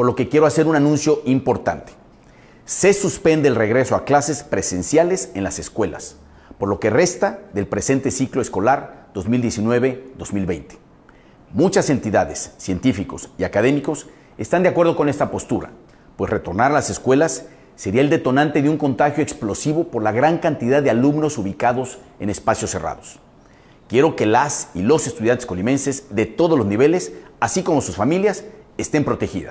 por lo que quiero hacer un anuncio importante. Se suspende el regreso a clases presenciales en las escuelas, por lo que resta del presente ciclo escolar 2019-2020. Muchas entidades, científicos y académicos están de acuerdo con esta postura, pues retornar a las escuelas sería el detonante de un contagio explosivo por la gran cantidad de alumnos ubicados en espacios cerrados. Quiero que las y los estudiantes colimenses de todos los niveles, así como sus familias, estén protegidas.